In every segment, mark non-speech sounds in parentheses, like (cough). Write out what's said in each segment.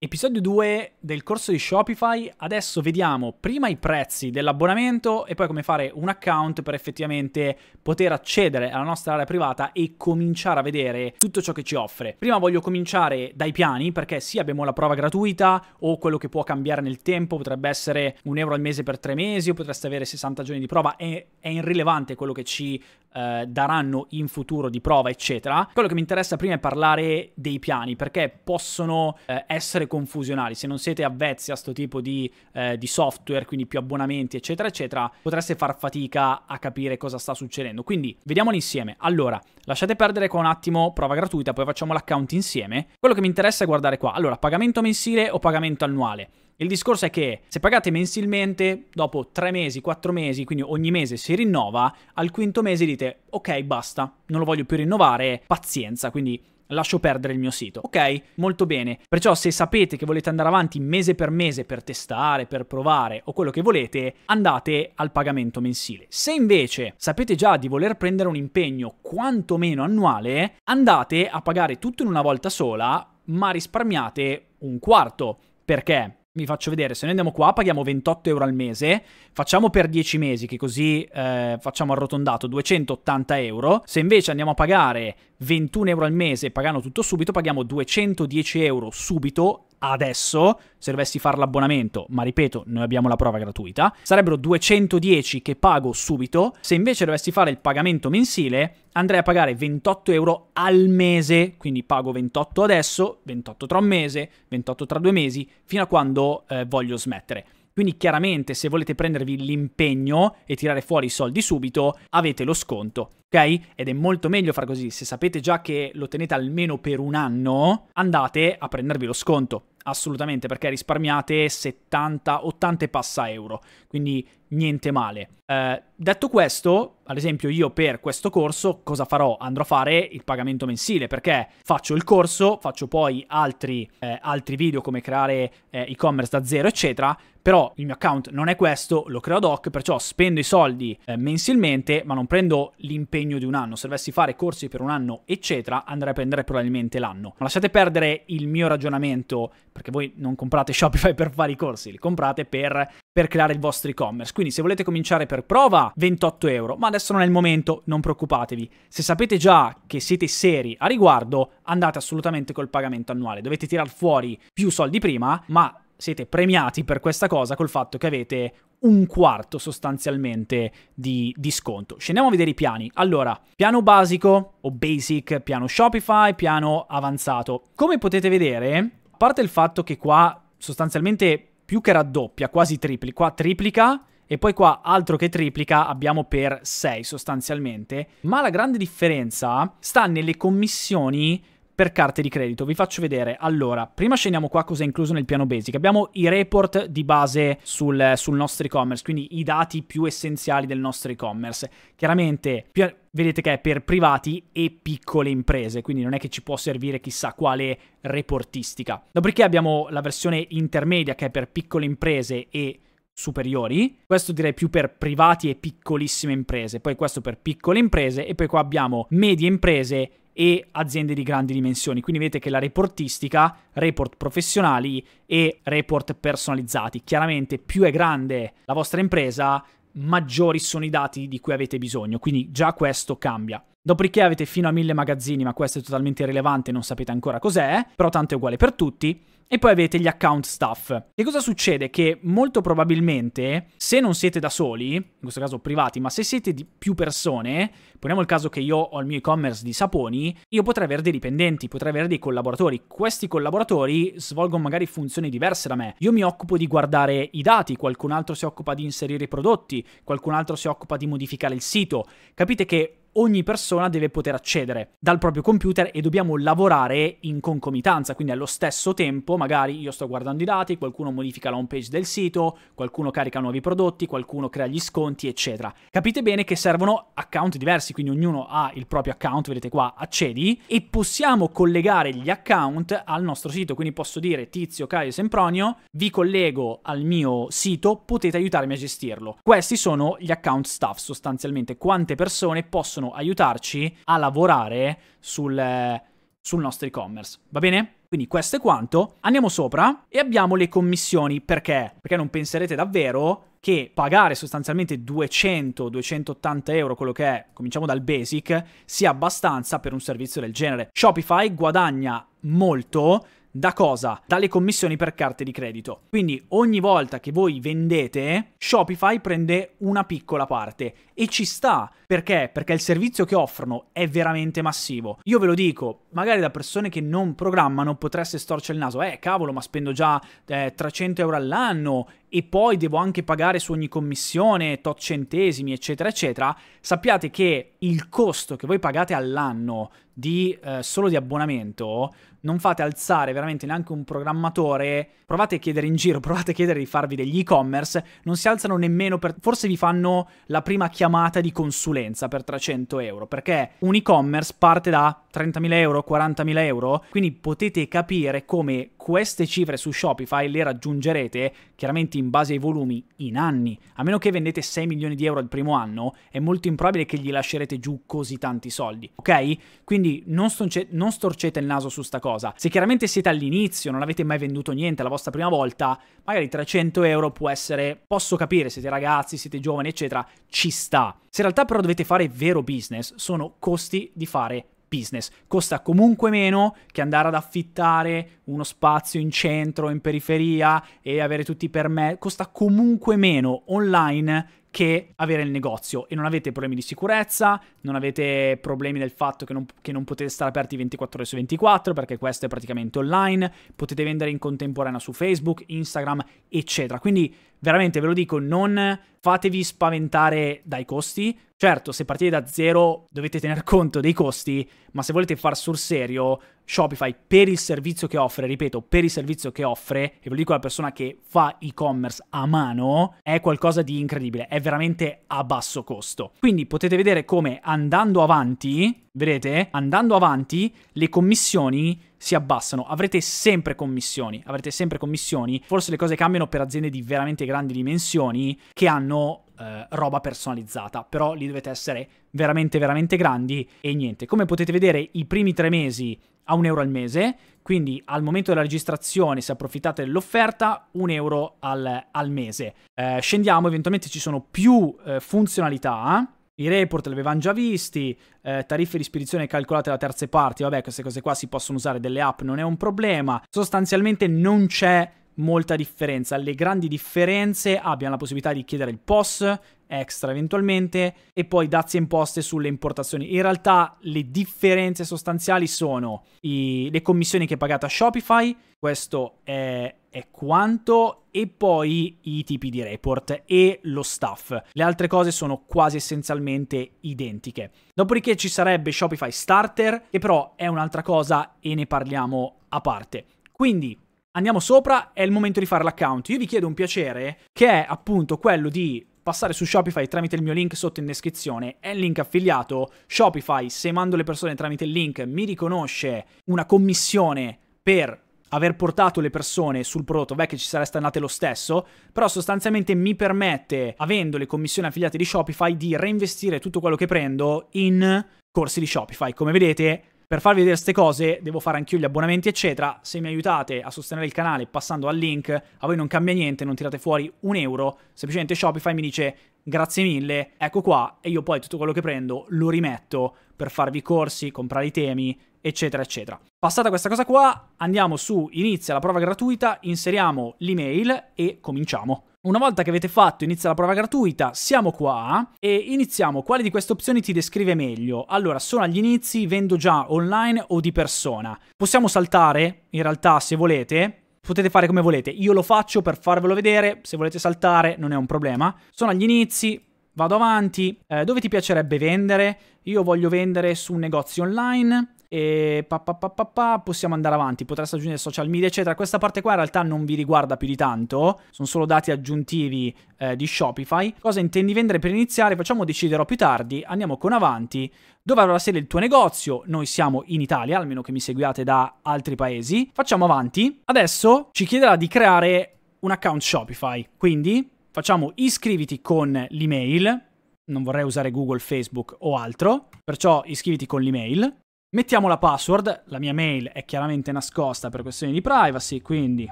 Episodio 2 del corso di Shopify, adesso vediamo prima i prezzi dell'abbonamento e poi come fare un account per effettivamente poter accedere alla nostra area privata e cominciare a vedere tutto ciò che ci offre. Prima voglio cominciare dai piani perché sì abbiamo la prova gratuita o quello che può cambiare nel tempo, potrebbe essere un euro al mese per tre mesi o potreste avere 60 giorni di prova, è, è irrilevante quello che ci eh, daranno in futuro di prova, eccetera. Quello che mi interessa prima è parlare dei piani, perché possono eh, essere confusionali. Se non siete avvezzi a questo tipo di, eh, di, software, quindi più abbonamenti, eccetera, eccetera, potreste far fatica a capire cosa sta succedendo. Quindi vediamoli insieme. Allora, lasciate perdere qua un attimo prova gratuita, poi facciamo l'account insieme. Quello che mi interessa è guardare qua. Allora, pagamento mensile o pagamento annuale? Il discorso è che se pagate mensilmente, dopo tre mesi, quattro mesi, quindi ogni mese si rinnova, al quinto mese dite ok basta, non lo voglio più rinnovare, pazienza, quindi lascio perdere il mio sito. Ok, molto bene. Perciò se sapete che volete andare avanti mese per mese per testare, per provare o quello che volete, andate al pagamento mensile. Se invece sapete già di voler prendere un impegno quantomeno annuale, andate a pagare tutto in una volta sola, ma risparmiate un quarto. Perché? vi faccio vedere, se noi andiamo qua paghiamo 28 euro al mese, facciamo per 10 mesi che così eh, facciamo arrotondato 280 euro, se invece andiamo a pagare 21 euro al mese pagando tutto subito, paghiamo 210 euro subito adesso, se dovessi fare l'abbonamento, ma ripeto, noi abbiamo la prova gratuita, sarebbero 210 che pago subito, se invece dovessi fare il pagamento mensile andrei a pagare 28 euro al mese, quindi pago 28 adesso, 28 tra un mese, 28 tra due mesi, fino a quando eh, voglio smettere. Quindi chiaramente se volete prendervi l'impegno e tirare fuori i soldi subito, avete lo sconto, ok? Ed è molto meglio far così, se sapete già che lo tenete almeno per un anno, andate a prendervi lo sconto assolutamente perché risparmiate 70, 80 e passa euro, quindi niente male. Eh, detto questo, ad esempio io per questo corso cosa farò? Andrò a fare il pagamento mensile perché faccio il corso, faccio poi altri, eh, altri video come creare eh, e-commerce da zero eccetera, però il mio account non è questo, lo creo ad hoc, perciò spendo i soldi eh, mensilmente, ma non prendo l'impegno di un anno. Se dovessi fare corsi per un anno, eccetera, andrei a prendere probabilmente l'anno. Ma lasciate perdere il mio ragionamento, perché voi non comprate Shopify (laughs) per fare i corsi, li comprate per, per creare il vostro e-commerce. Quindi se volete cominciare per prova, 28 euro, ma adesso non è il momento, non preoccupatevi. Se sapete già che siete seri a riguardo, andate assolutamente col pagamento annuale. Dovete tirar fuori più soldi prima, ma siete premiati per questa cosa col fatto che avete un quarto sostanzialmente di, di, sconto. Scendiamo a vedere i piani. Allora, piano basico o basic, piano Shopify, piano avanzato. Come potete vedere, a parte il fatto che qua sostanzialmente più che raddoppia, quasi tripli, qua triplica e poi qua altro che triplica abbiamo per 6 sostanzialmente, ma la grande differenza sta nelle commissioni per carte di credito. Vi faccio vedere. Allora, prima scendiamo qua cosa è incluso nel piano basic. Abbiamo i report di base sul, sul nostro e-commerce, quindi i dati più essenziali del nostro e-commerce. Chiaramente, più, vedete che è per privati e piccole imprese, quindi non è che ci può servire chissà quale reportistica. Dopodiché abbiamo la versione intermedia che è per piccole imprese e superiori, questo direi più per privati e piccolissime imprese, poi questo per piccole imprese e poi qua abbiamo medie imprese e aziende di grandi dimensioni. Quindi vedete che la reportistica, report professionali e report personalizzati. Chiaramente più è grande la vostra impresa, maggiori sono i dati di cui avete bisogno, quindi già questo cambia. Dopodiché avete fino a mille magazzini, ma questo è totalmente irrilevante, non sapete ancora cos'è, però tanto è uguale per tutti e poi avete gli account staff. E cosa succede? Che molto probabilmente, se non siete da soli, in questo caso privati, ma se siete di più persone, poniamo il caso che io ho il mio e-commerce di saponi, io potrei avere dei dipendenti, potrei avere dei collaboratori. Questi collaboratori svolgono magari funzioni diverse da me. Io mi occupo di guardare i dati, qualcun altro si occupa di inserire i prodotti, qualcun altro si occupa di modificare il sito. Capite che ogni persona deve poter accedere dal proprio computer e dobbiamo lavorare in concomitanza, quindi allo stesso tempo magari io sto guardando i dati, qualcuno modifica la home page del sito, qualcuno carica nuovi prodotti, qualcuno crea gli sconti, eccetera. Capite bene che servono account diversi, quindi ognuno ha il proprio account, vedete qua, accedi e possiamo collegare gli account al nostro sito, quindi posso dire Tizio, Caio Sempronio, vi collego al mio sito, potete aiutarmi a gestirlo. Questi sono gli account staff sostanzialmente, quante persone possono possono aiutarci a lavorare sul, sul nostro e-commerce. Va bene? Quindi questo è quanto. Andiamo sopra e abbiamo le commissioni. Perché? Perché non penserete davvero che pagare sostanzialmente 200-280 euro, quello che è, cominciamo dal basic, sia abbastanza per un servizio del genere. Shopify guadagna molto da cosa? Dalle commissioni per carte di credito. Quindi ogni volta che voi vendete, Shopify prende una piccola parte e ci sta. Perché? Perché il servizio che offrono è veramente massivo. Io ve lo dico, magari da persone che non programmano potreste storcere il naso, eh cavolo, ma spendo già eh, 300 euro all'anno e poi devo anche pagare su ogni commissione tot centesimi, eccetera, eccetera, sappiate che il costo che voi pagate all'anno di, eh, solo di abbonamento, non fate alzare veramente neanche un programmatore, provate a chiedere in giro, (laughs) provate a chiedere di farvi degli e-commerce, non si alzano nemmeno per... forse vi fanno la prima chiamata di consulenza per 300 euro, perché un e-commerce parte da 30.000 euro, 40.000 euro, quindi potete capire come queste cifre su Shopify le raggiungerete, chiaramente in base ai volumi in anni. A meno che vendete 6 milioni di euro al primo anno, è molto improbabile che gli lascerete giù così tanti soldi, ok? Quindi non, non storcete il naso su sta cosa. Se chiaramente siete all'inizio, non avete mai venduto niente la vostra prima volta, magari 300 euro può essere, posso capire, siete ragazzi, siete giovani, eccetera, ci sta. Se in realtà però dovete fare vero business, sono costi di fare business. Costa comunque meno che andare ad affittare uno spazio in centro, in periferia e avere tutti i permessi. Costa comunque meno online che avere il negozio e non avete problemi di sicurezza, non avete problemi del fatto che non, che non, potete stare aperti 24 ore su 24 perché questo è praticamente online, potete vendere in contemporanea su Facebook, Instagram, eccetera. Quindi veramente ve lo dico, non fatevi spaventare dai costi, Certo, se partite da zero dovete tener conto dei costi, ma se volete far sul serio, Shopify per il servizio che offre, ripeto, per il servizio che offre, e ve lo dico alla persona che fa e-commerce a mano, è qualcosa di incredibile, è veramente a basso costo. Quindi potete vedere come andando avanti, vedete, andando avanti, le commissioni si abbassano. Avrete sempre commissioni, avrete sempre commissioni. Forse le cose cambiano per aziende di veramente grandi dimensioni che hanno eh, roba personalizzata, però lì dovete essere veramente veramente grandi e niente. Come potete vedere i primi tre mesi a un euro al mese, quindi al momento della registrazione se approfittate dell'offerta un euro al, al mese. Eh, scendiamo, eventualmente ci sono più eh, funzionalità, i report li avevamo già visti, eh, tariffe di spedizione calcolate da terze parti, vabbè queste cose qua si possono usare delle app, non è un problema. Sostanzialmente non c'è molta differenza. Le grandi differenze abbiano la possibilità di chiedere il POS extra eventualmente e poi dazi imposte sulle importazioni. In realtà le differenze sostanziali sono i, le commissioni che pagate a Shopify, questo è, è quanto, e poi i tipi di report e lo staff. Le altre cose sono quasi essenzialmente identiche. Dopodiché ci sarebbe Shopify Starter, che però è un'altra cosa e ne parliamo a parte. Quindi andiamo sopra, è il momento di fare l'account. Io vi chiedo un piacere che è appunto quello di passare su Shopify tramite il mio link sotto in descrizione, è il link affiliato. Shopify, se mando le persone tramite il link, mi riconosce una commissione per aver portato le persone sul prodotto, beh che ci sareste andate lo stesso, però sostanzialmente mi permette, avendo le commissioni affiliate di Shopify, di reinvestire tutto quello che prendo in corsi di Shopify. Come vedete, per farvi vedere queste cose devo fare anch'io gli abbonamenti eccetera, se mi aiutate a sostenere il canale passando al link a voi non cambia niente, non tirate fuori un euro, semplicemente Shopify mi dice grazie mille, ecco qua e io poi tutto quello che prendo lo rimetto per farvi corsi, comprare i temi eccetera, eccetera. Passata questa cosa qua, andiamo su inizia la prova gratuita, inseriamo l'email e cominciamo. Una volta che avete fatto inizia la prova gratuita, siamo qua e iniziamo. Quale di queste opzioni ti descrive meglio? Allora, sono agli inizi, vendo già online o di persona. Possiamo saltare, in realtà, se volete, potete fare come volete. Io lo faccio per farvelo vedere, se volete saltare non è un problema. Sono agli inizi, vado avanti. Eh, dove ti piacerebbe vendere? Io voglio vendere su un negozio online. E pa, pa, pa, pa possiamo andare avanti, potreste aggiungere social media, eccetera. Questa parte qua in realtà non vi riguarda più di tanto, sono solo dati aggiuntivi eh, di Shopify. Cosa intendi vendere per iniziare? Facciamo deciderò più tardi, andiamo con avanti. Dove avrà sede il tuo negozio? Noi siamo in Italia, almeno che mi seguiate da altri paesi. Facciamo avanti. Adesso ci chiederà di creare un account Shopify, quindi facciamo iscriviti con l'email, non vorrei usare Google, Facebook o altro, perciò iscriviti con l'email. Mettiamo la password, la mia mail è chiaramente nascosta per questioni di privacy, quindi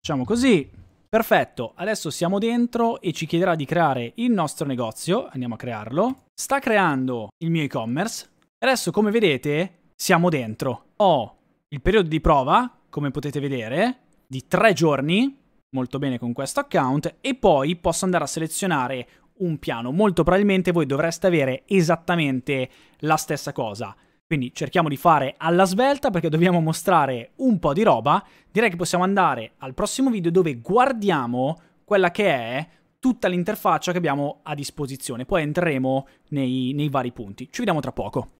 facciamo così. Perfetto, adesso siamo dentro e ci chiederà di creare il nostro negozio, andiamo a crearlo. Sta creando il mio e-commerce. Adesso come vedete siamo dentro. Ho il periodo di prova, come potete vedere, di tre giorni, molto bene con questo account, e poi posso andare a selezionare un piano. Molto probabilmente voi dovreste avere esattamente la stessa cosa. Quindi cerchiamo di fare alla svelta perché dobbiamo mostrare un po' di roba. Direi che possiamo andare al prossimo video dove guardiamo quella che è tutta l'interfaccia che abbiamo a disposizione. Poi entreremo nei, nei vari punti. Ci vediamo tra poco.